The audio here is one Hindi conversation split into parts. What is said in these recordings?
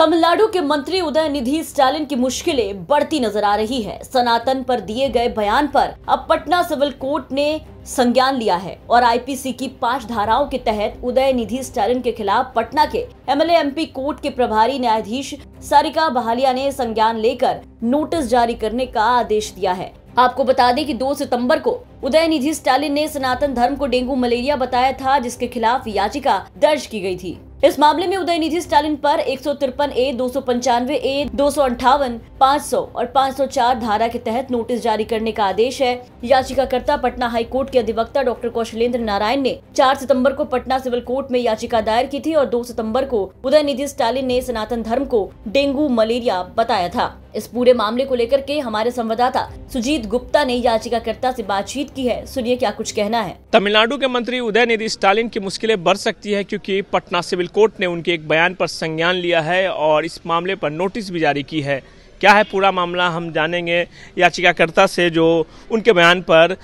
तमिलनाडु के मंत्री उदय निधि स्टालिन की मुश्किलें बढ़ती नजर आ रही है सनातन पर दिए गए बयान पर अब पटना सिविल कोर्ट ने संज्ञान लिया है और आईपीसी की पांच धाराओं के तहत उदय निधि स्टालिन के खिलाफ पटना के एमएलए एमपी कोर्ट के प्रभारी न्यायाधीश सारिका बहालिया ने संज्ञान लेकर नोटिस जारी करने का आदेश दिया है आपको बता दें कि 2 सितंबर को उदय निधि स्टालिन ने सनातन धर्म को डेंगू मलेरिया बताया था जिसके खिलाफ याचिका दर्ज की गई थी इस मामले में उदय निधि स्टालिन पर एक सौ तिरपन ए दो सौ पंचानवे ए दो सौ अंठावन पाँच सौ और पाँच सौ चार धारा के तहत नोटिस जारी करने का आदेश है याचिकाकर्ता पटना हाई कोर्ट के अधिवक्ता डॉक्टर कौशलेंद्र नारायण ने 4 सितंबर को पटना सिविल कोर्ट में याचिका दायर की थी और 2 सितंबर को उदय निधि स्टालिन ने सनातन धर्म को डेंगू मलेरिया बताया था इस पूरे मामले को लेकर के हमारे संवाददाता सुजीत गुप्ता ने याचिकाकर्ता से बातचीत की है सुनिए क्या कुछ कहना है तमिलनाडु के मंत्री उदय निधि स्टालिन की मुश्किलें बढ़ सकती है क्योंकि पटना सिविल कोर्ट ने उनके एक बयान पर संज्ञान लिया है और इस मामले पर नोटिस भी जारी की है क्या है पूरा मामला हम जानेंगे याचिकाकर्ता से जो उनके बयान पर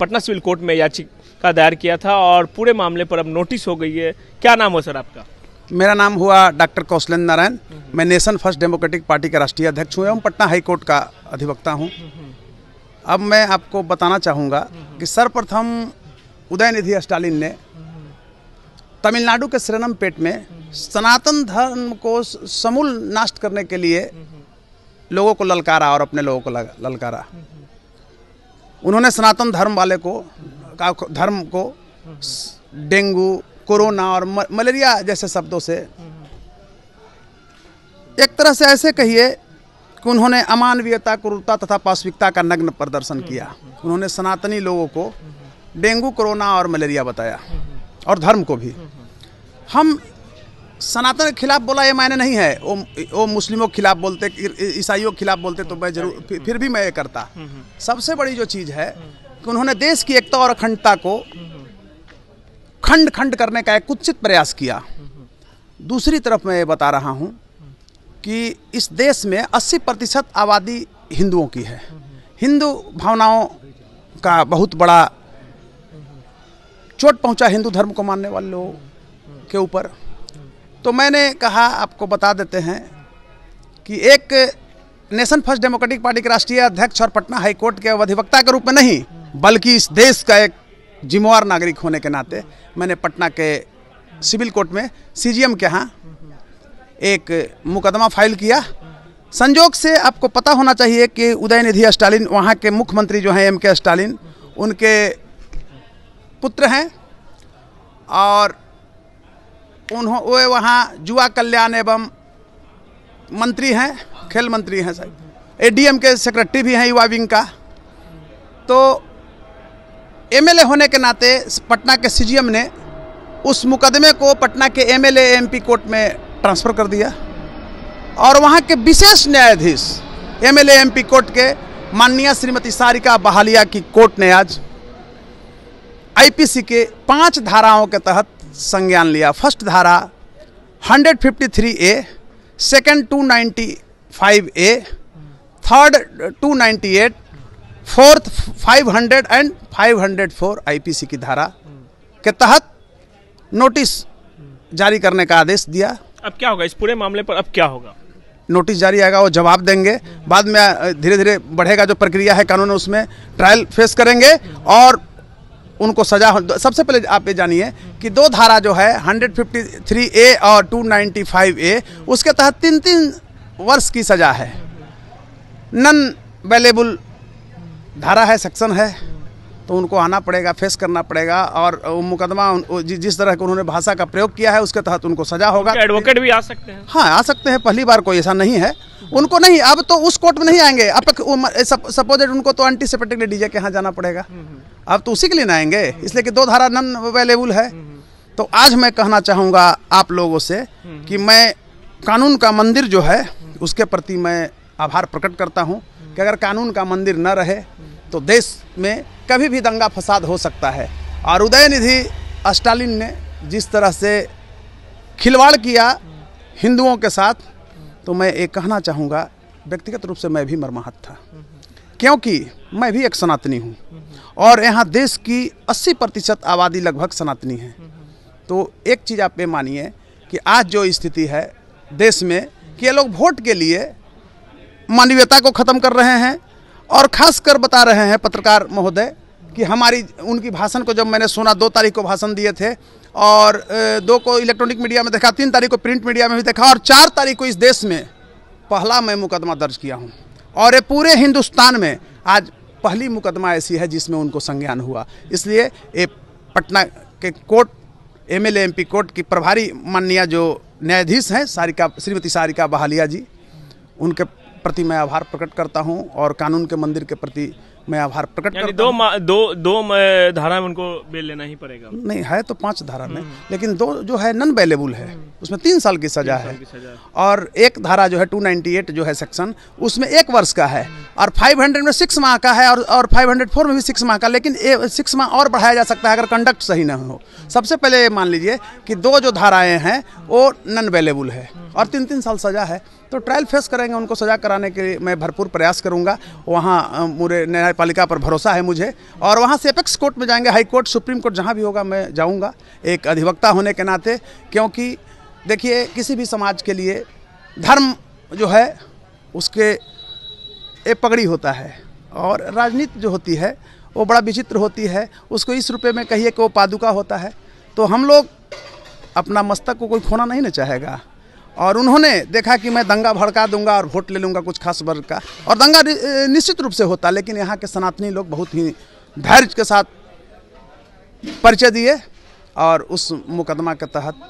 पटना सिविल कोर्ट में याचिका दायर किया था और पूरे मामले पर अब नोटिस हो गई है क्या नाम हो सर आपका मेरा नाम हुआ डॉक्टर कौशलेंद्र नारायण मैं नेशन फर्स्ट डेमोक्रेटिक पार्टी का राष्ट्रीय अध्यक्ष हूँ एवं पटना हाईकोर्ट का अधिवक्ता हूँ अब मैं आपको बताना चाहूँगा कि सर्वप्रथम उदयनिधि स्टालिन ने तमिलनाडु के श्रीरम पेट में सनातन धर्म को समूल नष्ट करने के लिए लोगों को ललकारा और अपने लोगों को ललकारा उन्होंने सनातन धर्म वाले को धर्म को डेंगू कोरोना और मलेरिया जैसे शब्दों से एक तरह से ऐसे कहिए कि उन्होंने अमानवीयता क्रूरता तथा पाश्विकता का नग्न प्रदर्शन किया उन्होंने सनातनी लोगों को डेंगू कोरोना और मलेरिया बताया और धर्म को भी हम सनातन के खिलाफ बोला ये मायने नहीं है वो वो मुस्लिमों के खिलाफ बोलते ईसाइयों के खिलाफ बोलते तो मैं जरूर फिर भी मैं ये करता सबसे बड़ी जो चीज़ है कि उन्होंने देश की एकता और अखंडता को खंड खंड करने का एक कुत्सित प्रयास किया दूसरी तरफ मैं ये बता रहा हूँ कि इस देश में 80 प्रतिशत आबादी हिंदुओं की है हिंदू भावनाओं का बहुत बड़ा चोट पहुंचा हिंदू धर्म को मानने वाले लोगों के ऊपर तो मैंने कहा आपको बता देते हैं कि एक नेशन फर्स्ट डेमोक्रेटिक पार्टी के राष्ट्रीय अध्यक्ष और पटना हाईकोर्ट के अधिवक्ता के रूप में नहीं बल्कि इस देश का एक जिम्मेवार नागरिक होने के नाते मैंने पटना के सिविल कोर्ट में सीजीएम के यहाँ एक मुकदमा फाइल किया संजोग से आपको पता होना चाहिए कि उदयनिधि स्टालिन वहाँ के मुख्यमंत्री जो हैं एम के स्टालिन उनके पुत्र हैं और उन्हों वे वहाँ युवा कल्याण एवं मंत्री हैं खेल मंत्री हैं सर ए डी एम के सेक्रेटरी भी हैं युवा विंग का तो एमएलए होने के नाते पटना के सीजीएम ने उस मुकदमे को पटना के एमएलए एमपी कोर्ट में ट्रांसफ़र कर दिया और वहाँ के विशेष न्यायाधीश एमएलए एमपी कोर्ट के माननीय श्रीमती सारिका बहालिया की कोर्ट ने आज आईपीसी के पांच धाराओं के तहत संज्ञान लिया फर्स्ट धारा 153 A second 295 A third 298 fourth 500 and 504 IPC की धारा के तहत नोटिस जारी करने का आदेश दिया अब क्या होगा इस पूरे मामले पर अब क्या होगा नोटिस जारी आएगा वो जवाब देंगे बाद में धीरे धीरे बढ़ेगा जो प्रक्रिया है कानून उसमें ट्रायल फेस करेंगे और उनको सजा सबसे पहले आप ये जानिए कि दो धारा जो है 153 ए और 295 ए उसके तहत तीन तीन वर्ष की सजा है नन वेलेबल धारा है सेक्शन है तो उनको आना पड़ेगा फेस करना पड़ेगा और मुकदमा जिस तरह के उन्होंने भाषा का प्रयोग किया है उसके तहत उनको सजा होगा एडवोकेट भी आ सकते हैं हाँ आ सकते हैं पहली बार कोई ऐसा नहीं है उनको नहीं अब तो उस कोर्ट में नहीं आएंगे अब तक सपोजेड उनको तो एंटीसिपेटिक डीजे के यहाँ जाना पड़ेगा हम्म, हम्म। अब तो उसी के लिए ना आएंगे इसलिए कि दो धारा नन अवेलेबल है हम्म, तो आज मैं कहना चाहूँगा आप लोगों से कि मैं कानून का मंदिर जो है उसके प्रति मैं आभार प्रकट करता हूँ कि अगर कानून का मंदिर न रहे तो देश में कभी भी दंगा फसाद हो सकता है और उदयनिधि स्टालिन ने जिस तरह से खिलवाड़ किया हिंदुओं के साथ तो मैं ये कहना चाहूँगा व्यक्तिगत रूप से मैं भी मरमाहत था क्योंकि मैं भी एक सनातनी हूँ और यहाँ देश की 80 प्रतिशत आबादी लगभग सनातनी है तो एक चीज़ आप ये मानिए कि आज जो स्थिति है देश में कि ये लोग वोट के लिए मानवीयता को ख़त्म कर रहे हैं और खासकर बता रहे हैं पत्रकार महोदय कि हमारी उनकी भाषण को जब मैंने सुना दो तारीख को भाषण दिए थे और दो को इलेक्ट्रॉनिक मीडिया में देखा तीन तारीख को प्रिंट मीडिया में भी देखा और चार तारीख को इस देश में पहला मैं मुकदमा दर्ज किया हूँ और ये पूरे हिंदुस्तान में आज पहली मुकदमा ऐसी है जिसमें उनको संज्ञान हुआ इसलिए ये पटना के कोर्ट एम एल कोर्ट की प्रभारी माननीय जो न्यायाधीश हैं सारिका श्रीमती सारिका बहालिया जी उनके प्रति मैं आभार प्रकट करता हूं और कानून के मंदिर के प्रति मैं आभार प्रकट करता दो हूं। दो दो धारा में उनको बेल लेना ही पड़ेगा नहीं है तो पांच धारा में हम्म। लेकिन दो जो है नॉन बेलेबल है हम्म। उसमें तीन साल की सजा है और एक धारा जो है 298 जो है सेक्शन उसमें एक वर्ष का है हम्म। और 500 में सिक्स माह का है और और 504 में भी सिक्स माह का लेकिन सिक्स माह और बढ़ाया जा सकता है अगर कंडक्ट सही ना हो सबसे पहले मान लीजिए कि दो जो धाराएं हैं वो नॉन बेलेबल है और तीन तीन साल सजा है तो ट्रायल फेस करेंगे उनको सजा कराने के लिए मैं भरपूर प्रयास करूंगा वहाँ पूरे न्यायपालिका पर भरोसा है मुझे और वहाँ से अपेक्स कोर्ट में जाएंगे हाई कोर्ट सुप्रीम कोर्ट जहाँ भी होगा मैं जाऊँगा एक अधिवक्ता होने के नाते क्योंकि देखिए किसी भी समाज के लिए धर्म जो है उसके एक पगड़ी होता है और राजनीति जो होती है वो बड़ा विचित्र होती है उसको इस रुपये में कहिए कि वो पादुका होता है तो हम लोग अपना मस्तक को कोई खोना नहीं ना चाहेगा और उन्होंने देखा कि मैं दंगा भड़का दूंगा और वोट ले लूँगा कुछ खास वर्ग का और दंगा निश्चित रूप से होता लेकिन यहाँ के सनातनी लोग बहुत ही धैर्य के साथ परिचय दिए और उस मुकदमा के तहत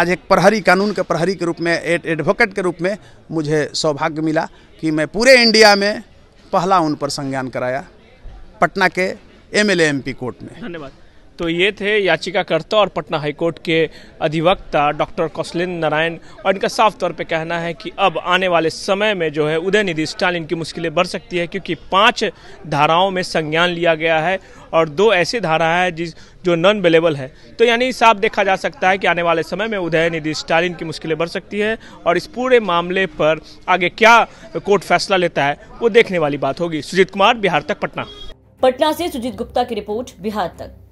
आज एक प्रहरी कानून के प्रहरी के रूप में एड एडवोकेट के रूप में मुझे सौभाग्य मिला कि मैं पूरे इंडिया में पहला उन पर संज्ञान कराया पटना के M L M P court में धन्यवाद तो ये थे याचिकाकर्ता और पटना हाईकोर्ट के अधिवक्ता डॉक्टर कौशलेंद्र नारायण और इनका साफ तौर पे कहना है कि अब आने वाले समय में जो है उदय निधि स्टालिन की मुश्किलें बढ़ सकती है क्योंकि पांच धाराओं में संज्ञान लिया गया है और दो ऐसी धारा है जिस जो नॉन अवेलेबल है तो यानी साफ देखा जा सकता है कि आने वाले समय में उदय निधि स्टालिन की मुश्किलें बढ़ सकती है और इस पूरे मामले पर आगे क्या कोर्ट फैसला लेता है वो देखने वाली बात होगी सुजीत कुमार बिहार तक पटना पटना से सुजीत गुप्ता की रिपोर्ट बिहार तक